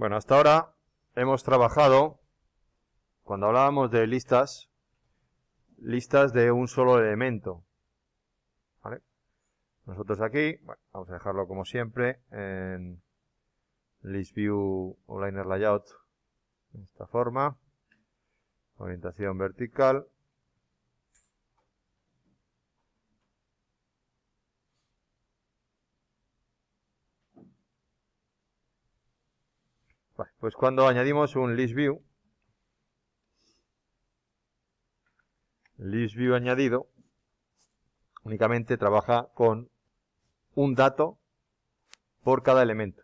Bueno, hasta ahora hemos trabajado, cuando hablábamos de listas, listas de un solo elemento. ¿Vale? Nosotros aquí, bueno, vamos a dejarlo como siempre, en ListView Liner Layout, de esta forma, orientación vertical, pues cuando añadimos un list ListView añadido, únicamente trabaja con un dato por cada elemento.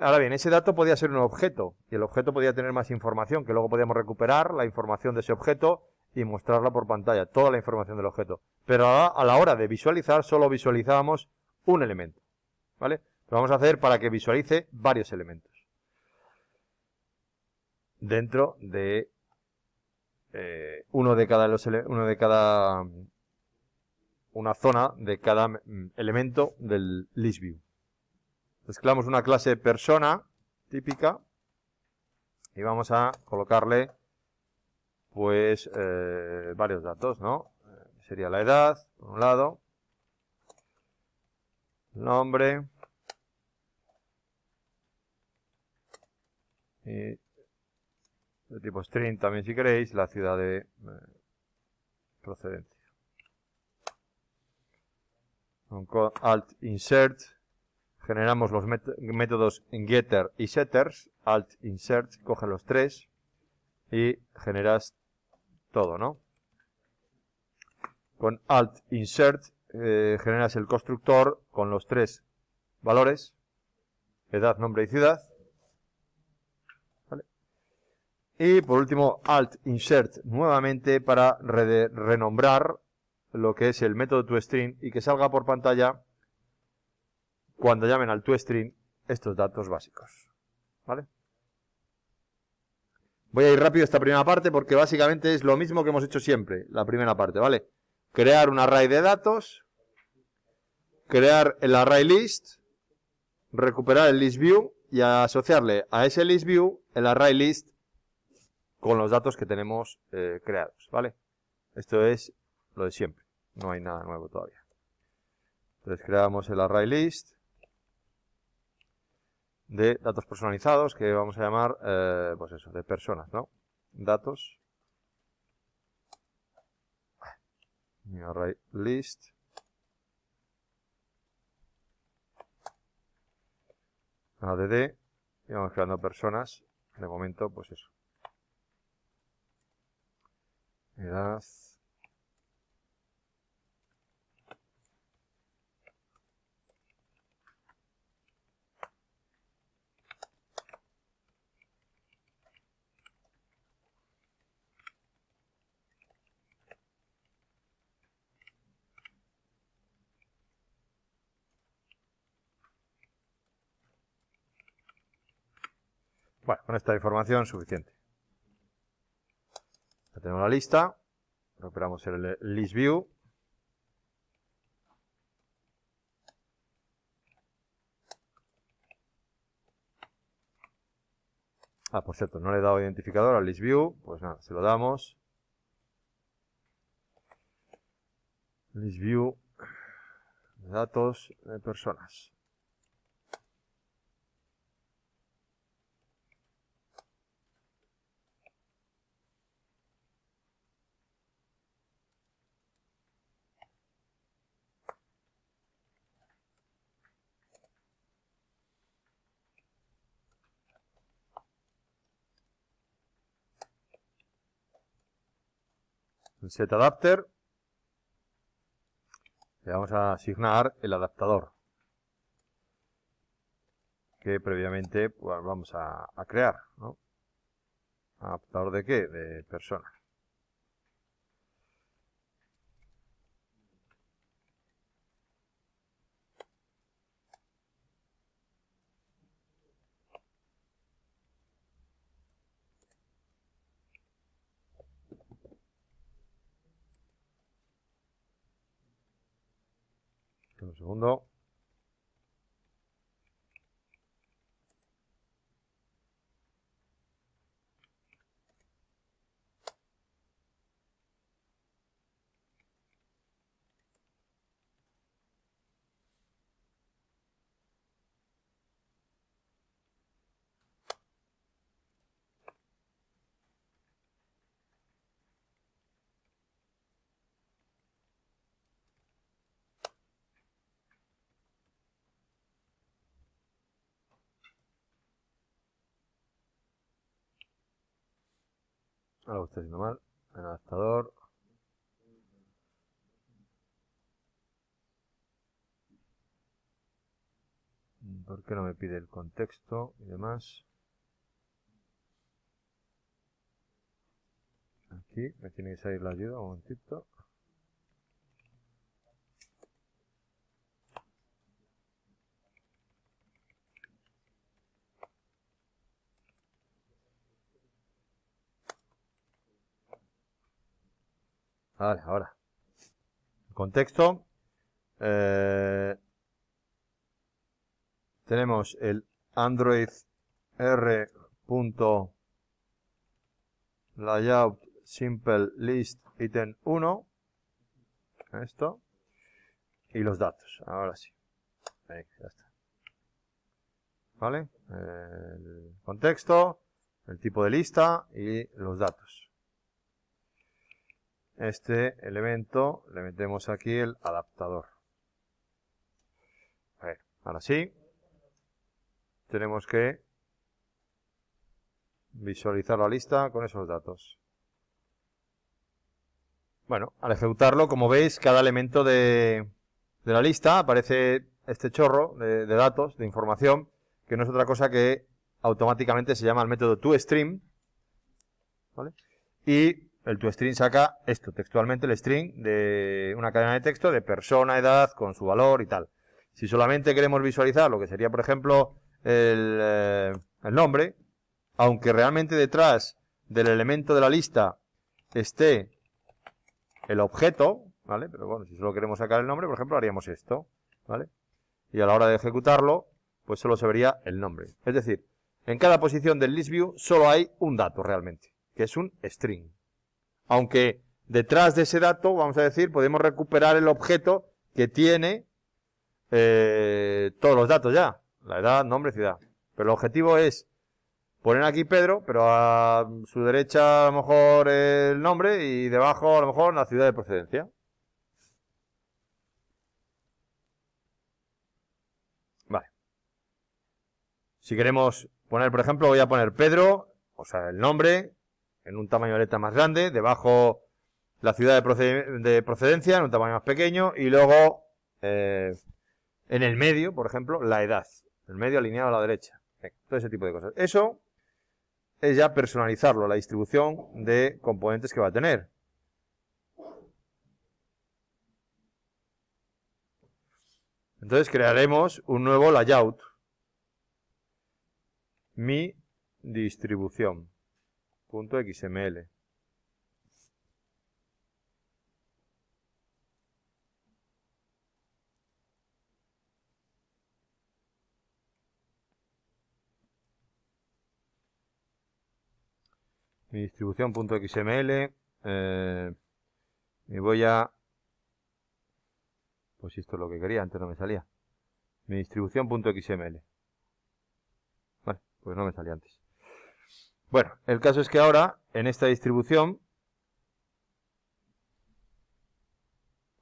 Ahora bien, ese dato podía ser un objeto, y el objeto podía tener más información, que luego podíamos recuperar la información de ese objeto y mostrarla por pantalla, toda la información del objeto. Pero a la hora de visualizar, solo visualizábamos un elemento, ¿vale? Lo vamos a hacer para que visualice varios elementos dentro de eh, uno de cada uno de cada una zona de cada mm, elemento del ListView. Mezclamos una clase persona típica y vamos a colocarle pues eh, varios datos, ¿no? Eh, sería la edad, por un lado, nombre, y de tipo string también si queréis, la ciudad de eh, procedencia. Con alt insert generamos los métodos getter y setters, alt insert, coge los tres y generas todo, ¿no? Con alt insert eh, generas el constructor con los tres valores, edad, nombre y ciudad, y por último, Alt Insert nuevamente para renombrar lo que es el método toString y que salga por pantalla cuando llamen al toString estos datos básicos. ¿Vale? Voy a ir rápido a esta primera parte porque básicamente es lo mismo que hemos hecho siempre, la primera parte, ¿vale? Crear un array de datos, crear el array list, recuperar el list view y asociarle a ese list view el array list con los datos que tenemos eh, creados, ¿vale? Esto es lo de siempre, no hay nada nuevo todavía. Entonces creamos el array list de datos personalizados que vamos a llamar, eh, pues eso, de personas, ¿no? Datos. array list. ADD. Y vamos creando personas. De momento, pues eso. Bueno, con esta información suficiente tenemos la lista, recuperamos el list view. Ah, por cierto, no le he dado identificador al list view, pues nada, se lo damos. List view datos de personas. adapter le vamos a asignar el adaptador que previamente pues, vamos a, crear. ¿Adaptador de qué? De personas. un segundo. Ahora lo estoy haciendo El adaptador. ¿Por qué no me pide el contexto y demás? Aquí me tiene que salir la ayuda, un momentito. Vale, ahora. Contexto. Eh, tenemos el Android R. Layout Simple List Item 1. Esto. Y los datos. Ahora sí. ya está. ¿Vale? El contexto, el tipo de lista y los datos este elemento le metemos aquí el adaptador. ver, ahora sí, tenemos que visualizar la lista con esos datos. Bueno, al ejecutarlo, como veis, cada elemento de, de la lista aparece este chorro de, de, datos, de información, que no es otra cosa que automáticamente se llama el método toStream. ¿vale? Y el string saca esto, textualmente el string de una cadena de texto de persona, edad, con su valor y tal. Si solamente queremos visualizar lo que sería, por ejemplo, el, eh, el nombre, aunque realmente detrás del elemento de la lista esté el objeto, ¿vale? Pero bueno, si solo queremos sacar el nombre, por ejemplo, haríamos esto, ¿vale? Y a la hora de ejecutarlo, pues solo se vería el nombre. Es decir, en cada posición del list view solo hay un dato realmente, que es un string aunque detrás de ese dato, vamos a decir, podemos recuperar el objeto que tiene eh, todos los datos ya, la edad, nombre, ciudad. Pero el objetivo es poner aquí Pedro, pero a su derecha a lo mejor el nombre y debajo a lo mejor la ciudad de procedencia. Vale. Si queremos poner, por ejemplo, voy a poner Pedro, o sea, el nombre, en un tamaño de letra más grande, debajo la ciudad de, procedencia en un tamaño más pequeño y luego eh, en el medio, por ejemplo, la edad, el medio alineado a la derecha, eh, todo ese tipo de cosas. Eso es ya personalizarlo, la distribución de componentes que va a tener. Entonces crearemos un nuevo layout. Mi distribución. .xml. Mi distribución.xml eh, me voy a... Pues esto es lo que quería, antes no me salía. Mi distribución distribución.xml. Vale, pues no me salía antes. Bueno, el caso es que ahora, en esta distribución,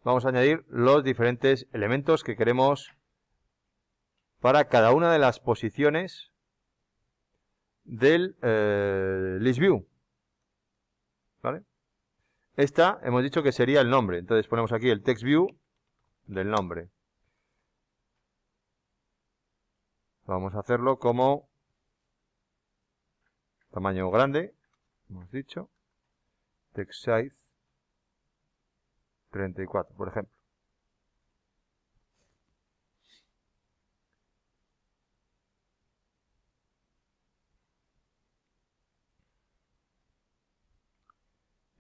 vamos a añadir los diferentes elementos que queremos para cada una de las posiciones del ListView. Eh, list view. Esta hemos dicho que sería el nombre. Entonces ponemos aquí el text view del nombre. Vamos a hacerlo como Tamaño grande, hemos dicho. Text size 34, por ejemplo.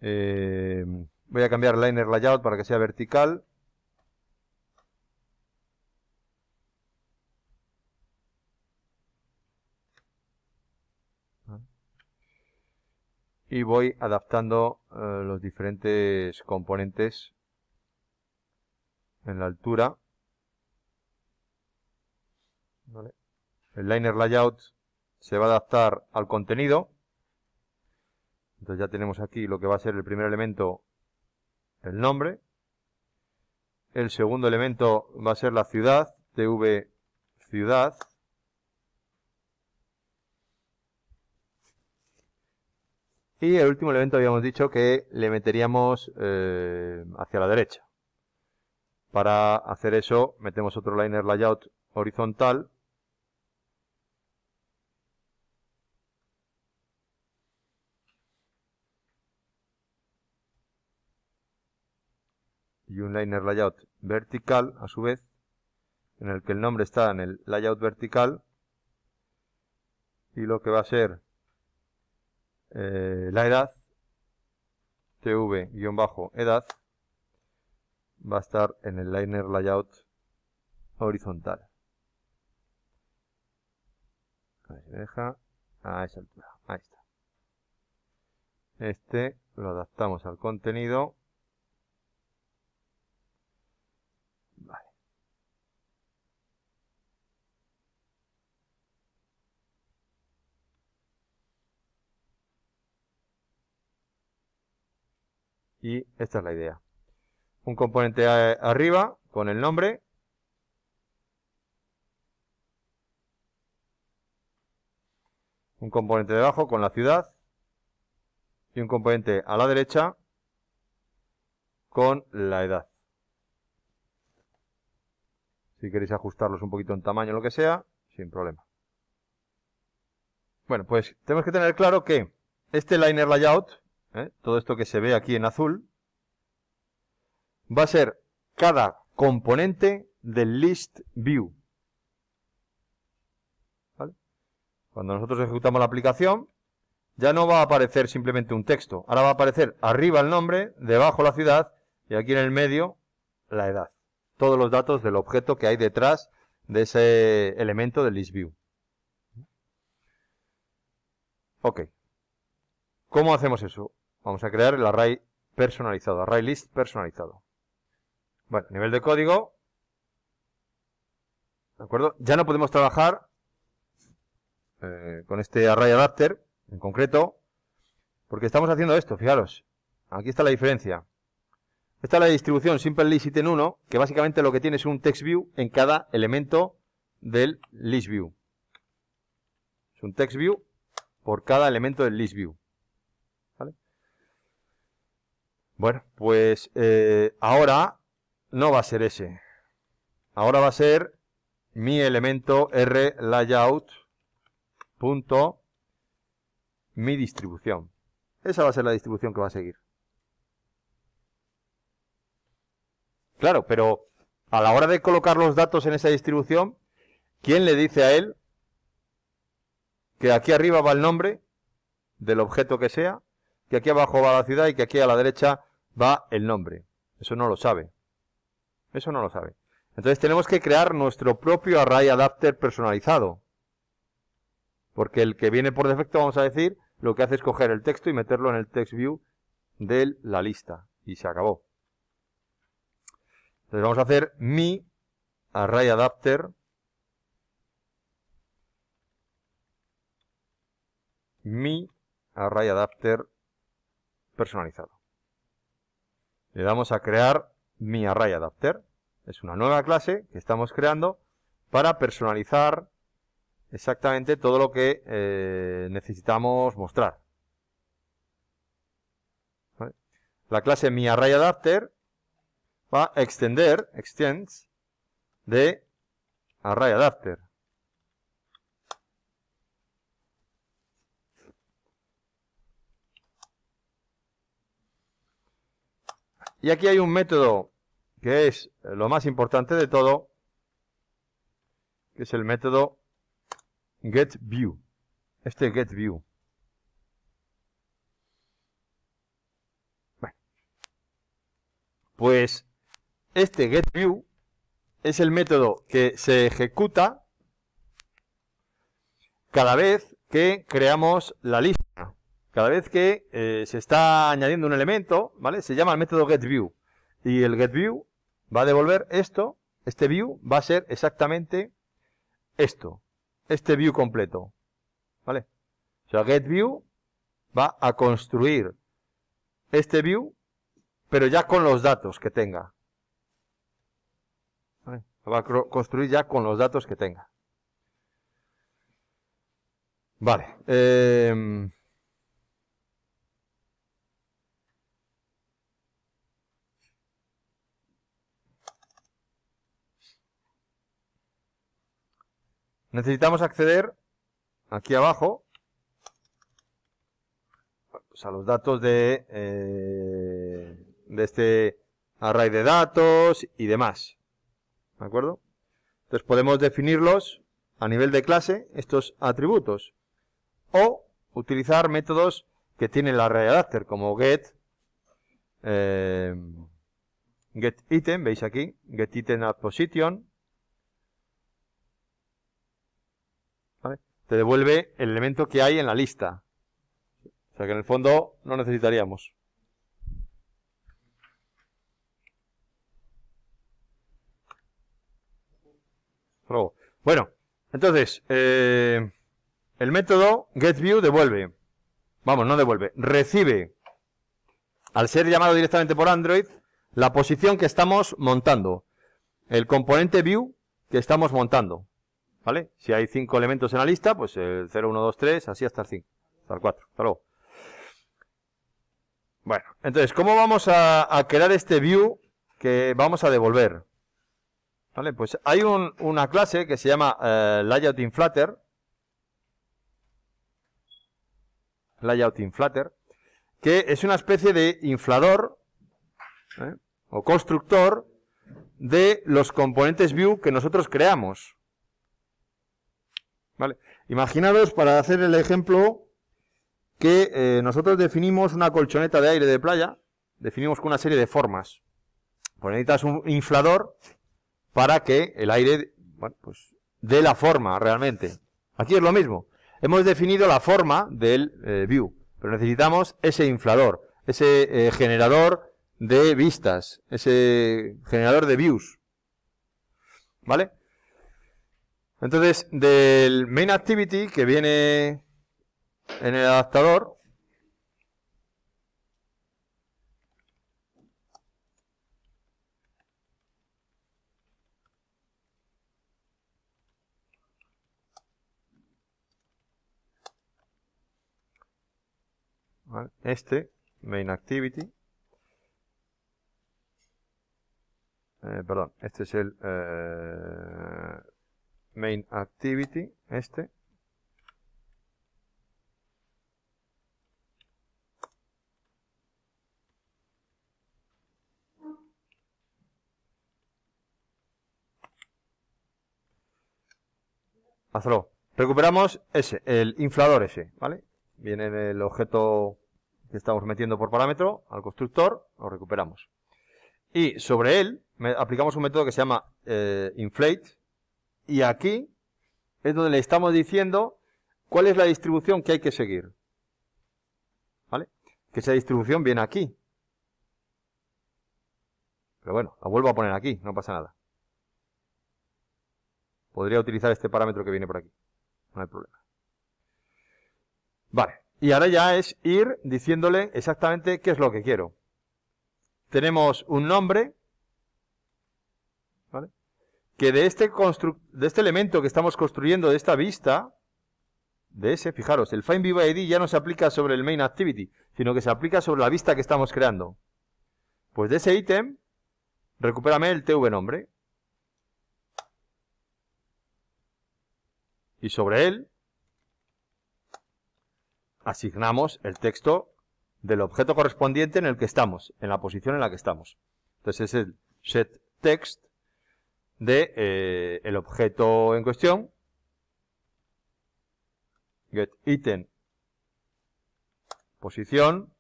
Eh, voy a cambiar liner layout para que sea vertical. y voy adaptando eh, los diferentes componentes en la altura. El liner layout se va a adaptar al contenido. Entonces ya tenemos aquí lo que va a ser el primer elemento, el nombre. El segundo elemento va a ser la ciudad, tv ciudad. Y el último elemento habíamos dicho que le meteríamos eh, hacia la derecha. Para hacer eso metemos otro liner layout horizontal. Y un liner layout vertical a su vez, en el que el nombre está en el layout vertical. Y lo que va a ser eh, la edad, tv-edad, va a estar en el liner layout horizontal. A ver si me deja a esa altura. Ahí está. Este lo adaptamos al contenido y esta es la idea. Un componente arriba con el nombre. Un componente debajo con la ciudad. Y un componente a la derecha con la edad. Si queréis ajustarlos un poquito en tamaño o lo que sea, sin problema. Bueno, pues tenemos que tener claro que este liner layout ¿eh? todo esto que se ve aquí en azul, va a ser cada componente del list view. Cuando nosotros ejecutamos la aplicación, ya no va a aparecer simplemente un texto. Ahora va a aparecer arriba el nombre, debajo la ciudad y aquí en el medio la edad. Todos los datos del objeto que hay detrás de ese elemento del list view. Ok. ¿Cómo hacemos eso? Vamos a crear el array personalizado, array list personalizado. Bueno, nivel de código. ¿De acuerdo? Ya no podemos trabajar eh, con este array adapter en concreto, porque estamos haciendo esto, fijaros. Aquí está la diferencia. Esta es la distribución simple list en 1, que básicamente lo que tiene es un textview en cada elemento del listview Es un textview por cada elemento del listview Bueno, pues eh, ahora no va a ser ese. Ahora va a ser mi elemento r layout punto mi distribución. Esa va a ser la distribución que va a seguir. Claro, pero a la hora de colocar los datos en esa distribución, ¿quién le dice a él que aquí arriba va el nombre del objeto que sea que aquí abajo va la ciudad y que aquí a la derecha va el nombre. Eso no lo sabe. Eso no lo sabe. Entonces tenemos que crear nuestro propio array adapter personalizado. Porque el que viene por defecto, vamos a decir, lo que hace es coger el texto y meterlo en el text view de la lista. Y se acabó. Entonces vamos a hacer mi array adapter. Mi array adapter personalizado. Le damos a crear mi array adapter. Es una nueva clase que estamos creando para personalizar exactamente todo lo que eh, necesitamos mostrar. La clase mi adapter va a extender, extends, de ArrayAdapter. Y aquí hay un método que es lo más importante de todo, que es el método getView. Este getView. pues este getView es el método que se ejecuta cada vez que creamos la lista. Cada vez que eh, se está añadiendo un elemento, ¿vale? Se llama el método getView. Y el getView va a devolver esto, este view va a ser exactamente esto, este view completo, ¿vale? O sea, getView va a construir este view, pero ya con los datos que tenga. va a construir ya con los datos que tenga. Vale. Em, Necesitamos acceder aquí abajo pues, a los datos eh, de, este array de datos y demás. ¿De acuerdo? Entonces podemos definirlos a nivel de clase, estos atributos. O utilizar métodos que tienen el array adapter, como get, eh, veis aquí, get te devuelve el elemento que hay en la lista. O sea que en el fondo no necesitaríamos. Bueno, entonces, eh, el método getView devuelve. Vamos, no devuelve. Recibe, al ser llamado directamente por Android, la posición que estamos montando. El componente view que estamos montando. ¿vale? Si hay cinco elementos en la lista, pues el 0, 1, 2, 3, así hasta el 5, hasta el 4, hasta luego. Bueno, entonces, ¿cómo vamos a, crear este view que vamos a devolver? ¿Vale? Pues hay un, una clase que se llama eh, Layout in Layout Que es una especie de inflador ¿eh? o constructor de los componentes view que nosotros creamos. ¿Vale? Imaginaros, para hacer el ejemplo, que eh, nosotros definimos una colchoneta de aire de playa, definimos con una serie de formas. Pues necesitas un inflador para que el aire, bueno, pues, dé la forma realmente. Aquí es lo mismo. Hemos definido la forma del eh, view, pero necesitamos ese inflador, ese eh, generador de vistas, ese generador de views. ¿Vale? Entonces, del main activity que viene en el adaptador, este, main activity, eh, perdón, este es el... Eh, main activity, este. Hazlo. Recuperamos ese, el inflador ese, ¿vale? Viene del objeto que estamos metiendo por parámetro al constructor, lo recuperamos. Y sobre él aplicamos un método que se llama eh, inflate, y aquí es donde le estamos diciendo cuál es la distribución que hay que seguir. ¿Vale? Que esa distribución viene aquí. Pero bueno, la vuelvo a poner aquí, no pasa nada. Podría utilizar este parámetro que viene por aquí. No hay problema. Vale. Y ahora ya es ir diciéndole exactamente qué es lo que quiero. Tenemos un nombre, que de este, de este elemento que estamos construyendo, de esta vista, de ese, fijaros, el find ya no se aplica sobre el main activity, sino que se aplica sobre la vista que estamos creando. Pues de ese ítem, recupérame el tv nombre. Y sobre él, asignamos el texto del objeto correspondiente en el que estamos, en la posición en la que estamos. Entonces es el set text de eh, el objeto en cuestión get item posición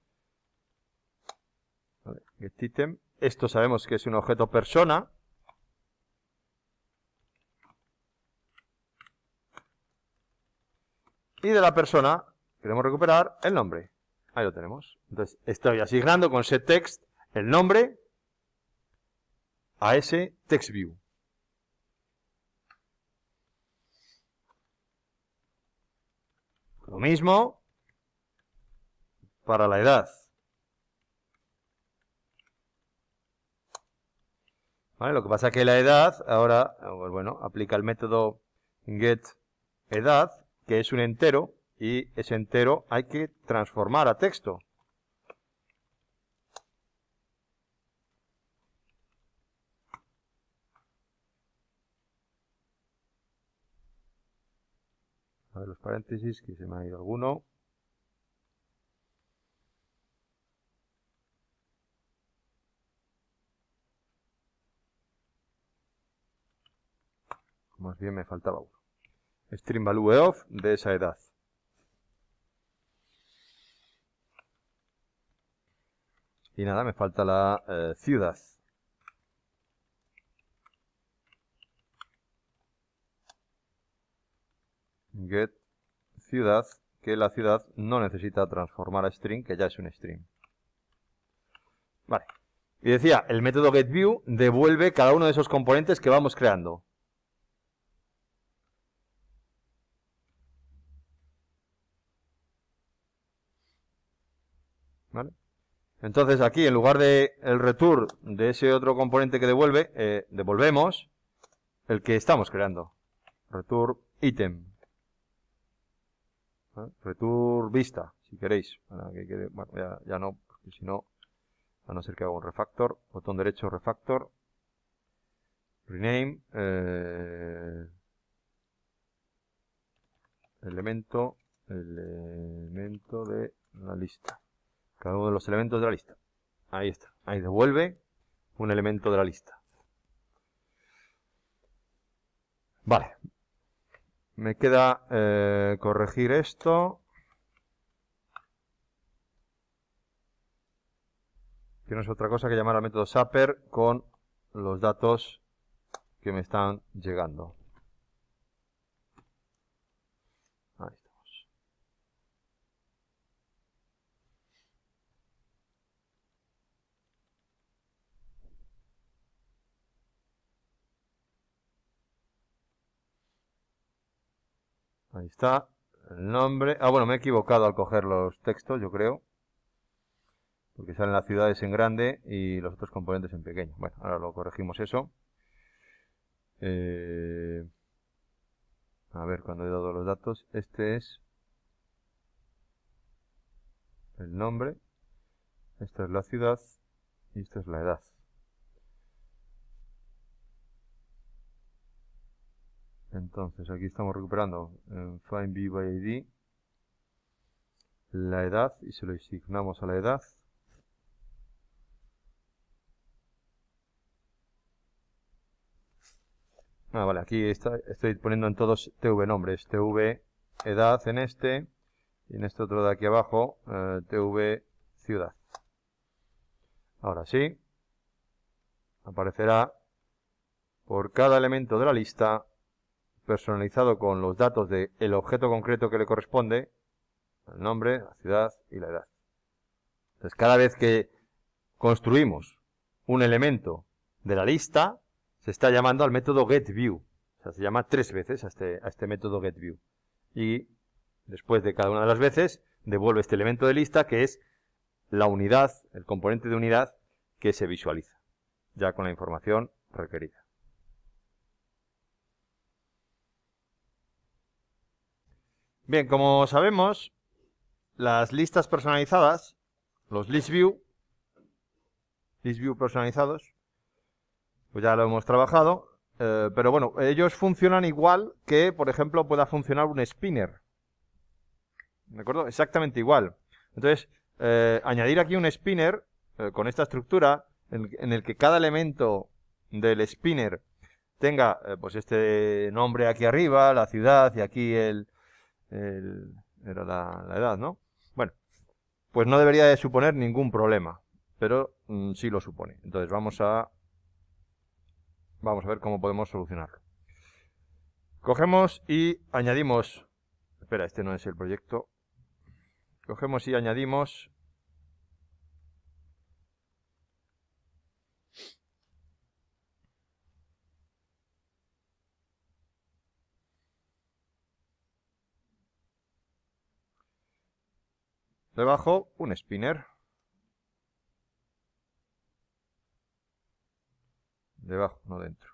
esto sabemos que es un objeto persona y de la persona queremos recuperar el nombre ahí lo tenemos entonces estoy asignando con setText el nombre a ese text view Lo mismo para la edad. Lo que pasa es que la edad, ahora, pues bueno, aplica el método getEdad, que es un entero, y ese entero hay que transformar a texto. A ver los paréntesis, que se me ha ido alguno. Más bien me faltaba uno. String value of de esa edad. Y nada, me falta la eh, ciudad. get ciudad, que la ciudad no necesita transformar a string, que ya es un string. Vale. Y decía, el método getView devuelve cada uno de esos componentes que vamos creando. ¿Vale? Entonces aquí, en lugar de el return de ese otro componente que devuelve, eh, devolvemos el que estamos creando. Return item retour vista, si queréis, para que quede, ya, no, porque si no, a no ser que haga un refactor, botón derecho, refactor, rename, eh, elemento, elemento de la lista, cada uno de los elementos de la lista, ahí está, ahí devuelve un elemento de la lista. Vale, me queda eh, corregir esto. Que no es otra cosa que llamar al método Sapper con los datos que me están llegando. Ahí está. El nombre. Ah, bueno, me he equivocado al coger los textos, yo creo. Porque salen las ciudades en grande y los otros componentes en pequeño. Bueno, ahora lo corregimos eso. Eh, a ver, cuando he dado los datos, este es el nombre, esta es la ciudad y esta es la edad. Entonces aquí estamos recuperando en find la edad y se lo asignamos a la edad. Ah, vale, aquí estoy poniendo en todos TV nombres, TV edad en este y en este otro de aquí abajo eh, TV ciudad. Ahora sí, aparecerá por cada elemento de la lista personalizado con los datos del el objeto concreto que le corresponde, el nombre, la ciudad y la edad. Entonces, cada vez que construimos un elemento de la lista, se está llamando al método getView. O sea, se llama tres veces a este, a este método getView. Y después de cada una de las veces, devuelve este elemento de lista que es la unidad, el componente de unidad que se visualiza, ya con la información requerida. Bien, como sabemos, las listas personalizadas, los list view, personalizados, pues ya lo hemos trabajado, eh, pero bueno, ellos funcionan igual que, por ejemplo, pueda funcionar un spinner. ¿De acuerdo? Exactamente igual. Entonces, eh, añadir aquí un spinner eh, con esta estructura en, en, el que cada elemento del spinner tenga pues este nombre aquí arriba, la ciudad y aquí el, era la, edad, ¿no? Bueno, pues no debería de suponer ningún problema, pero mm, sí lo supone. Entonces vamos a, vamos a ver cómo podemos solucionarlo. Cogemos y añadimos, espera, este no es el proyecto, cogemos y añadimos Debajo, un spinner. Debajo, no dentro.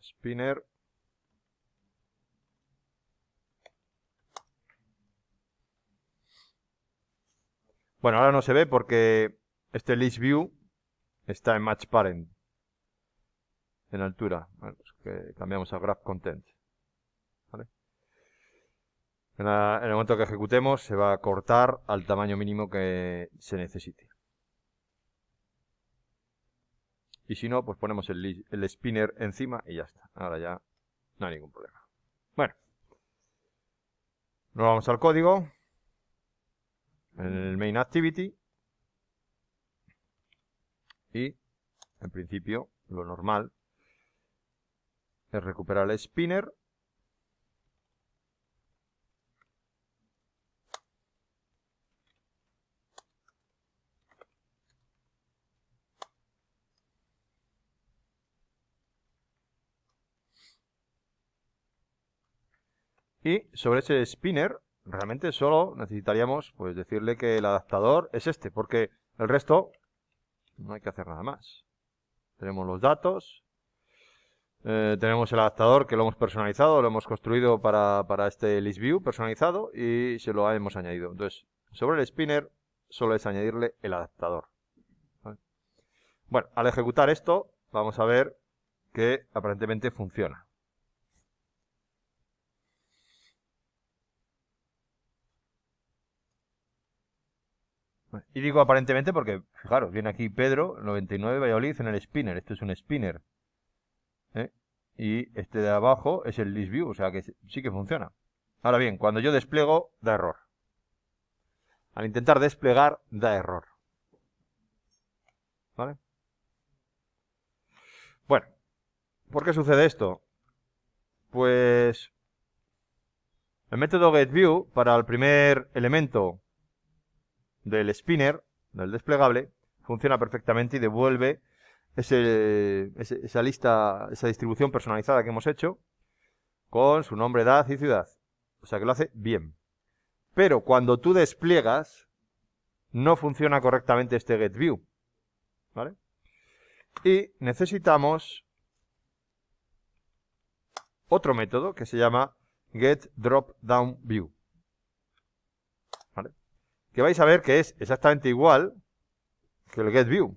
Spinner. Bueno, ahora no se ve porque este list view está en match parent. En altura. que cambiamos a graph content. En el momento que ejecutemos se va a cortar al tamaño mínimo que se necesite. Y si no, pues ponemos el, spinner encima y ya está. Ahora ya no hay ningún problema. Bueno. Nos vamos al código. En el main activity. Y, en principio, lo normal es recuperar el spinner Y sobre ese spinner, realmente solo necesitaríamos pues decirle que el adaptador es este, porque el resto no hay que hacer nada más. Tenemos los datos, eh, tenemos el adaptador que lo hemos personalizado, lo hemos construido para, este ListView personalizado y se lo hemos añadido. Entonces, sobre el spinner solo es añadirle el adaptador. Bueno, al ejecutar esto, vamos a ver que aparentemente funciona. Y digo aparentemente porque, fijaros, viene aquí Pedro, 99 Valladolid en el spinner. esto es un spinner. ¿eh? Y este de abajo es el list view, o sea que sí que funciona. Ahora bien, cuando yo despliego, da error. Al intentar desplegar, da error. ¿Vale? Bueno, ¿por qué sucede esto? Pues el método getView para el primer elemento del spinner, del desplegable, funciona perfectamente y devuelve esa lista, esa distribución personalizada que hemos hecho con su nombre, edad y ciudad. O sea que lo hace bien. Pero cuando tú despliegas, no funciona correctamente este getView. ¿Vale? Y necesitamos otro método que se llama getDropDownView que vais a ver que es exactamente igual que el GetView.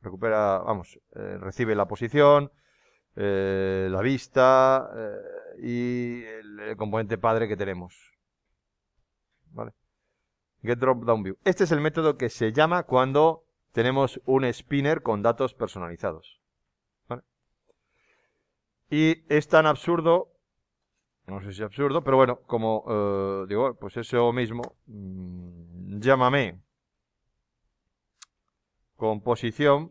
Recupera, vamos, eh, recibe la posición, eh, la vista eh, y el, componente padre que tenemos. ¿Vale? GetDropDownView. Este es el método que se llama cuando tenemos un spinner con datos personalizados. Y es tan absurdo no sé si es absurdo, pero bueno, como digo, pues eso mismo mm, Llámame. Composición.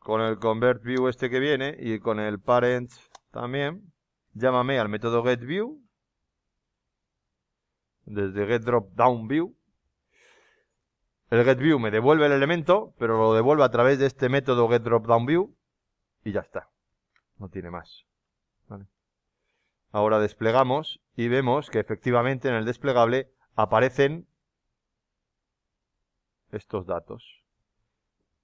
Con el convert view este que viene y con el parent también. Llámame al método getView. Desde getDropDownView. El getView me devuelve el elemento, pero lo devuelve a través de este método getDropDownView. Y ya está. No tiene más. Ahora desplegamos y vemos que efectivamente en el desplegable aparecen estos datos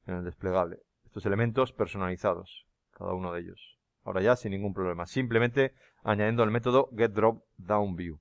en el desplegable, estos elementos personalizados, cada uno de ellos. Ahora ya sin ningún problema, simplemente añadiendo el método getDropDownView.